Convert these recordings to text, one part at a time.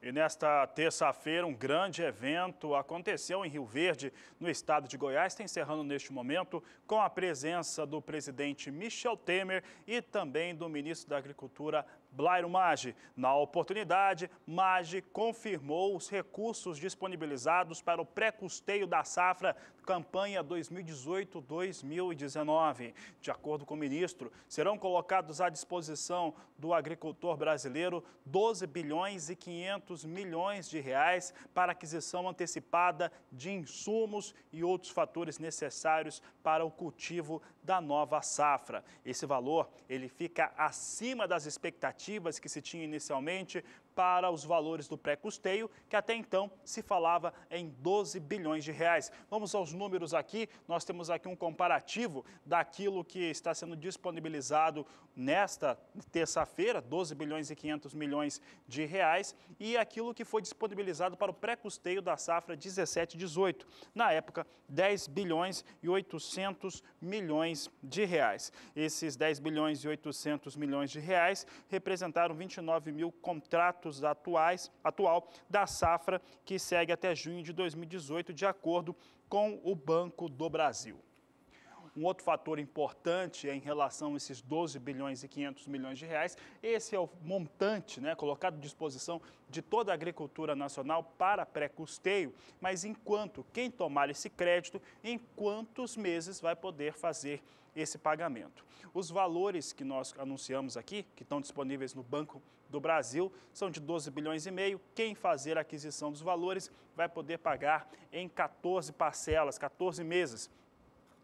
E nesta terça-feira, um grande evento aconteceu em Rio Verde, no estado de Goiás. Está encerrando neste momento com a presença do presidente Michel Temer e também do ministro da Agricultura, Blairo Maggi. Na oportunidade, Maggi confirmou os recursos disponibilizados para o pré-custeio da safra campanha 2018-2019. De acordo com o ministro, serão colocados à disposição do agricultor brasileiro 12 bilhões e 500 milhões de reais para aquisição antecipada de insumos e outros fatores necessários para o cultivo da nova safra. Esse valor ele fica acima das expectativas que se tinha inicialmente para os valores do pré-custeio, que até então se falava em 12 bilhões de reais. Vamos aos números aqui. Nós temos aqui um comparativo daquilo que está sendo disponibilizado nesta terça-feira, 12 bilhões e 500 milhões de reais, e aquilo que foi disponibilizado para o pré-custeio da safra 17-18, na época 10 bilhões e 800 milhões de reais. Esses 10 bilhões e 800 milhões de reais representaram 29 mil contratos atuais, atual da safra que segue até junho de 2018, de acordo com o Banco do Brasil. Um outro fator importante é em relação a esses 12 bilhões e 500 milhões de reais, esse é o montante né, colocado à disposição de toda a agricultura nacional para pré-custeio, mas enquanto quem tomar esse crédito, em quantos meses vai poder fazer esse pagamento. Os valores que nós anunciamos aqui, que estão disponíveis no Banco do Brasil, são de 12 bilhões e meio. Quem fazer a aquisição dos valores vai poder pagar em 14 parcelas, 14 meses.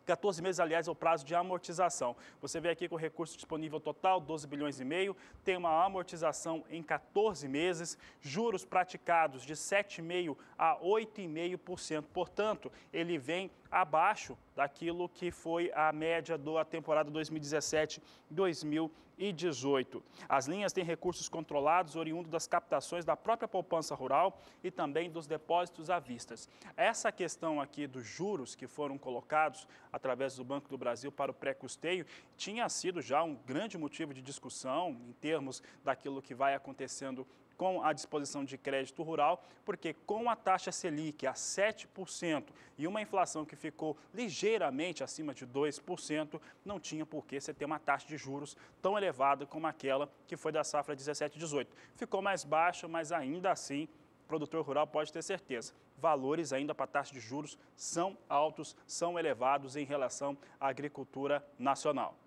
14 meses, aliás, é o prazo de amortização. Você vê aqui que o recurso disponível total, 12 bilhões e meio, tem uma amortização em 14 meses, juros praticados de 7,5% a 8,5%. Portanto, ele vem abaixo daquilo que foi a média da temporada 2017-2018. As linhas têm recursos controlados, oriundo das captações da própria poupança rural e também dos depósitos à vista. Essa questão aqui dos juros que foram colocados através do Banco do Brasil para o pré-custeio tinha sido já um grande motivo de discussão em termos daquilo que vai acontecendo com a disposição de crédito rural, porque com a taxa Selic a 7% e uma inflação que ficou ligeiramente acima de 2%, não tinha por que você ter uma taxa de juros tão elevada como aquela que foi da safra 17-18. Ficou mais baixa, mas ainda assim o produtor rural pode ter certeza. Valores ainda para taxa de juros são altos, são elevados em relação à agricultura nacional.